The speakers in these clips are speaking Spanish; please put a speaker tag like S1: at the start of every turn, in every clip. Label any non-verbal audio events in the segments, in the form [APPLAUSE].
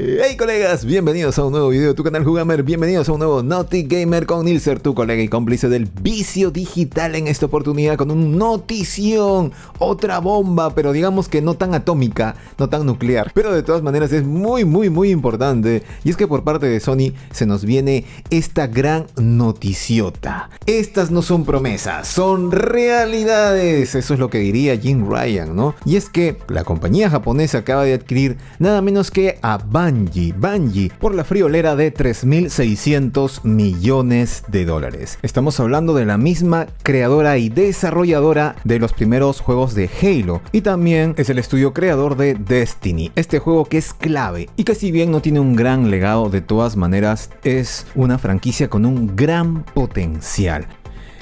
S1: Hey colegas, bienvenidos a un nuevo video de tu canal Jugamer, bienvenidos a un nuevo Naughty Gamer con Nilser, tu colega y cómplice del vicio digital en esta oportunidad con un notición, otra bomba, pero digamos que no tan atómica, no tan nuclear, pero de todas maneras es muy muy muy importante y es que por parte de Sony se nos viene esta gran noticiota. Estas no son promesas, son realidades, eso es lo que diría Jim Ryan, ¿no? Y es que la compañía japonesa acaba de adquirir nada menos que a Bungie, Bungie, por la friolera de 3.600 millones de dólares. Estamos hablando de la misma creadora y desarrolladora de los primeros juegos de Halo y también es el estudio creador de Destiny, este juego que es clave y que si bien no tiene un gran legado de todas maneras es una franquicia con un gran potencial.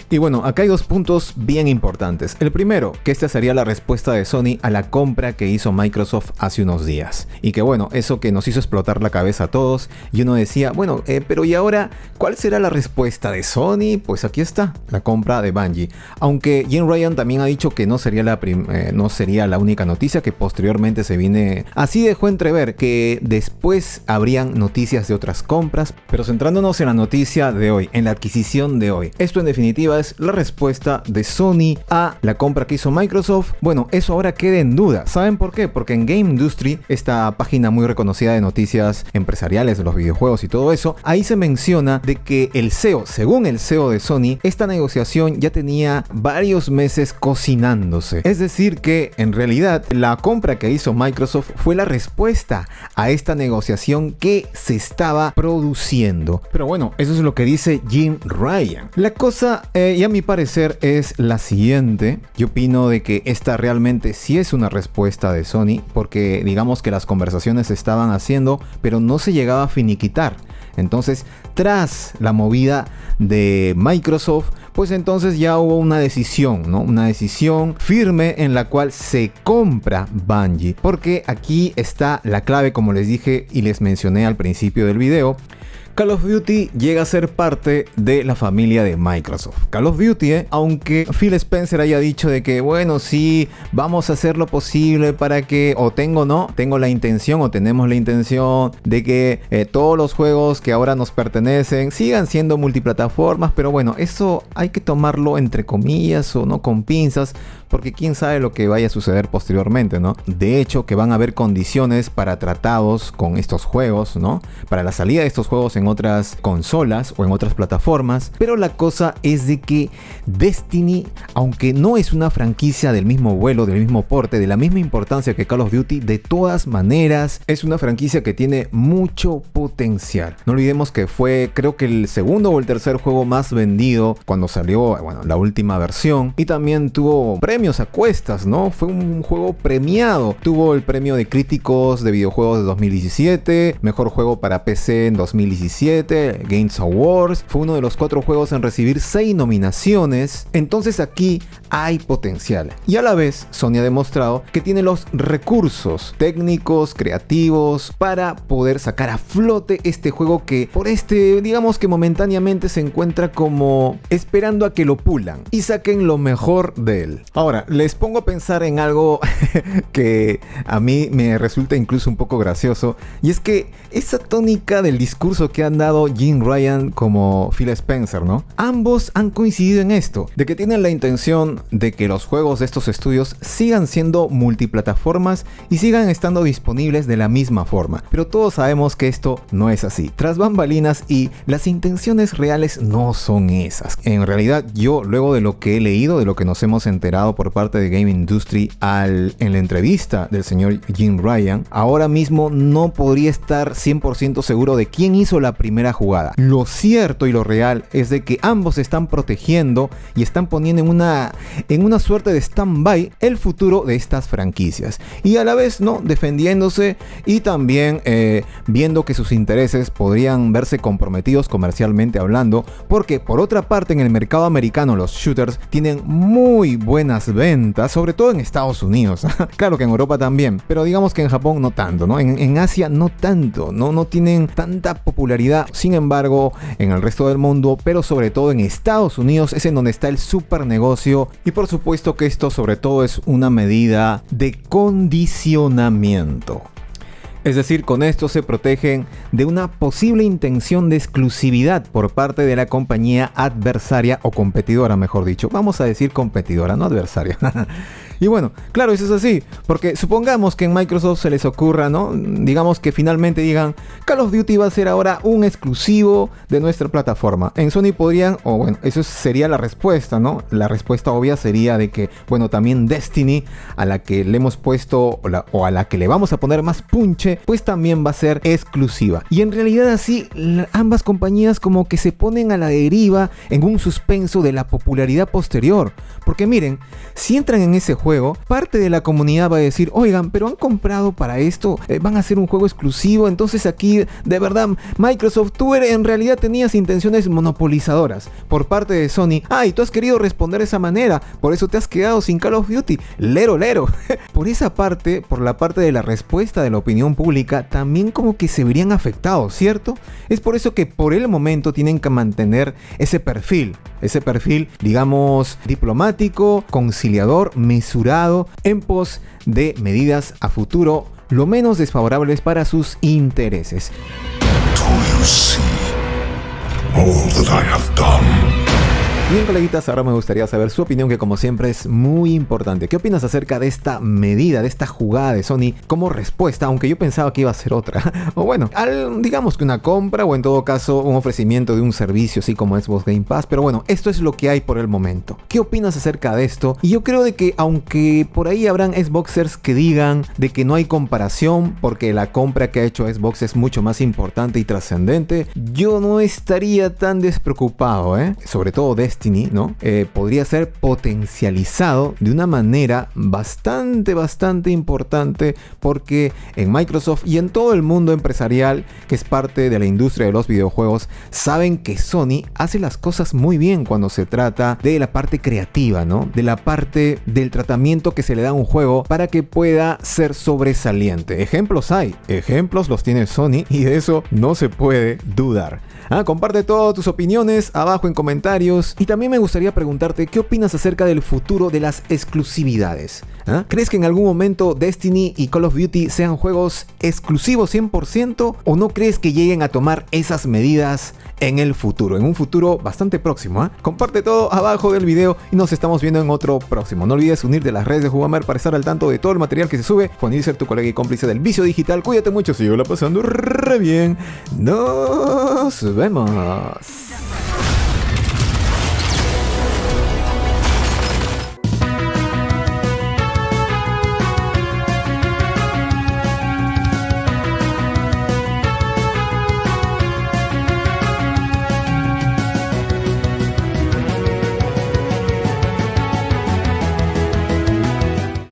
S1: Y bueno, acá hay dos puntos bien importantes. El primero, que esta sería la respuesta de Sony a la compra que hizo Microsoft hace unos días. Y que bueno, eso que nos hizo explotar la cabeza a todos. Y uno decía, bueno, eh, pero ¿y ahora cuál será la respuesta de Sony? Pues aquí está, la compra de Bungie. Aunque Jim Ryan también ha dicho que no sería la, eh, no sería la única noticia que posteriormente se viene. Así dejó entrever que después habrían noticias de otras compras. Pero centrándonos en la noticia de hoy, en la adquisición de hoy. Esto en definitiva es la respuesta de Sony a la compra que hizo Microsoft. Bueno, eso ahora queda en duda. ¿Saben por qué? Porque en Game Industry, esta página muy reconocida de noticias empresariales de los videojuegos y todo eso, ahí se menciona de que el CEO, según el CEO de Sony, esta negociación ya tenía varios meses cocinándose. Es decir, que en realidad la compra que hizo Microsoft fue la respuesta a esta negociación que se estaba produciendo. Pero bueno, eso es lo que dice Jim Ryan. La cosa es eh, y a mi parecer es la siguiente. Yo opino de que esta realmente sí es una respuesta de Sony, porque digamos que las conversaciones se estaban haciendo, pero no se llegaba a finiquitar. Entonces, tras la movida de Microsoft, pues entonces ya hubo una decisión, ¿no? Una decisión firme en la cual se compra Bungie. Porque aquí está la clave, como les dije y les mencioné al principio del video. Call of Duty llega a ser parte de la familia de Microsoft. Call of Duty, eh, aunque Phil Spencer haya dicho de que, bueno, sí, vamos a hacer lo posible para que, o tengo no, tengo la intención o tenemos la intención de que eh, todos los juegos que ahora nos pertenecen sigan siendo multiplataformas, pero bueno, eso hay que tomarlo entre comillas o no con pinzas, porque quién sabe lo que vaya a suceder posteriormente, ¿no? De hecho, que van a haber condiciones para tratados con estos juegos, ¿no? Para la salida de estos juegos en otras consolas o en otras plataformas, pero la cosa es de que Destiny, aunque no es una franquicia del mismo vuelo, del mismo porte, de la misma importancia que Call of Duty, de todas maneras es una franquicia que tiene mucho potencial. No olvidemos que fue creo que el segundo o el tercer juego más vendido cuando salió, bueno, la última versión y también tuvo pre premios a cuestas, ¿no? Fue un juego premiado. Tuvo el premio de críticos de videojuegos de 2017, mejor juego para PC en 2017, Games Awards. Fue uno de los cuatro juegos en recibir seis nominaciones. Entonces aquí hay potencial. Y a la vez, Sony ha demostrado que tiene los recursos técnicos, creativos, para poder sacar a flote este juego que por este, digamos que momentáneamente se encuentra como esperando a que lo pulan y saquen lo mejor de él. Ah, Ahora, les pongo a pensar en algo [LAUGHS] que a mí me resulta incluso un poco gracioso, y es que esa tónica del discurso que han dado Jim Ryan como Phil Spencer, ¿no? Ambos han coincidido en esto, de que tienen la intención de que los juegos de estos estudios sigan siendo multiplataformas y sigan estando disponibles de la misma forma, pero todos sabemos que esto no es así. Tras bambalinas y las intenciones reales no son esas. En realidad, yo luego de lo que he leído, de lo que nos hemos enterado, por parte de Game Industry al, en la entrevista del señor Jim Ryan, ahora mismo no podría estar 100% seguro de quién hizo la primera jugada. Lo cierto y lo real es de que ambos están protegiendo y están poniendo en una, en una suerte de stand-by el futuro de estas franquicias. Y a la vez, ¿no? Defendiéndose y también eh, viendo que sus intereses podrían verse comprometidos comercialmente hablando, porque por otra parte en el mercado americano los shooters tienen muy buenas ventas, sobre todo en Estados Unidos. [LAUGHS] claro que en Europa también, pero digamos que en Japón no tanto, ¿no? En, Asia no tanto, ¿no? No tienen tanta popularidad. Sin embargo, en el resto del mundo, pero sobre todo en Estados Unidos, es en donde está el super negocio. Y por supuesto que esto sobre todo es una medida de condicionamiento. Es decir, con esto se protegen de una posible intención de exclusividad por parte de la compañía adversaria o competidora, mejor dicho. Vamos a decir competidora, no adversaria. [LAUGHS] y bueno, claro, eso es así, porque supongamos que en Microsoft se les ocurra, ¿no? Digamos que finalmente digan, Call of Duty va a ser ahora un exclusivo de nuestra plataforma. En Sony podrían, o bueno, eso sería la respuesta, ¿no? La respuesta obvia sería de que, bueno, también Destiny, a la que le hemos puesto o a la que le vamos a poner más punche, pues también va a ser exclusiva. Y en realidad así ambas compañías como que se ponen a la deriva en un suspenso de la popularidad posterior. Porque miren, si entran en ese juego, parte de la comunidad va a decir, oigan, pero han comprado para esto, eh, van a hacer un juego exclusivo, entonces aquí de verdad Microsoft, tú en realidad tenías intenciones monopolizadoras por parte de Sony. Ay, tú has querido responder de esa manera, por eso te has quedado sin Call of Duty. Lero, lero. [LAUGHS] por esa parte, por la parte de la respuesta de la opinión pública, también como que se verían afectados, ¿cierto? Es por eso que por el momento tienen que mantener ese perfil, ese perfil, digamos, diplomático, conciliador, mesurado, en pos de medidas a futuro lo menos desfavorables para sus intereses. Bien coleguitas, ahora me gustaría saber su opinión que como siempre es muy importante. ¿Qué opinas acerca de esta medida, de esta jugada de Sony como respuesta? Aunque yo pensaba que iba a ser otra. [LAUGHS] O bueno, digamos que una compra o en todo caso un ofrecimiento de un servicio así como Xbox Game Pass. Pero bueno, esto es lo que hay por el momento. ¿Qué opinas acerca de esto? Y yo creo de que aunque por ahí habrán Xboxers que digan de que no hay comparación porque la compra que ha hecho Xbox es mucho más importante y trascendente, yo no estaría tan despreocupado, ¿eh? Sobre todo de ¿no? Eh, podría ser potencializado de una manera bastante, bastante importante porque en Microsoft y en todo el mundo empresarial que es parte de la industria de los videojuegos, saben que Sony hace las cosas muy bien cuando se trata de la parte creativa, ¿no? De la parte del tratamiento que se le da a un juego para que pueda ser sobresaliente. Ejemplos hay, ejemplos los tiene Sony y de eso no se puede dudar. Ah, comparte todas tus opiniones abajo en comentarios y y también me gustaría preguntarte qué opinas acerca del futuro de las exclusividades. ¿Ah? ¿Crees que en algún momento Destiny y Call of Duty sean juegos exclusivos 100% o no crees que lleguen a tomar esas medidas en el futuro, en un futuro bastante próximo? ¿ah? Comparte todo abajo del video y nos estamos viendo en otro próximo. No olvides unirte a las redes de Jugamer para estar al tanto de todo el material que se sube. Juan ser tu colega y cómplice del vicio digital. Cuídate mucho, sigue la pasando re bien. Nos vemos.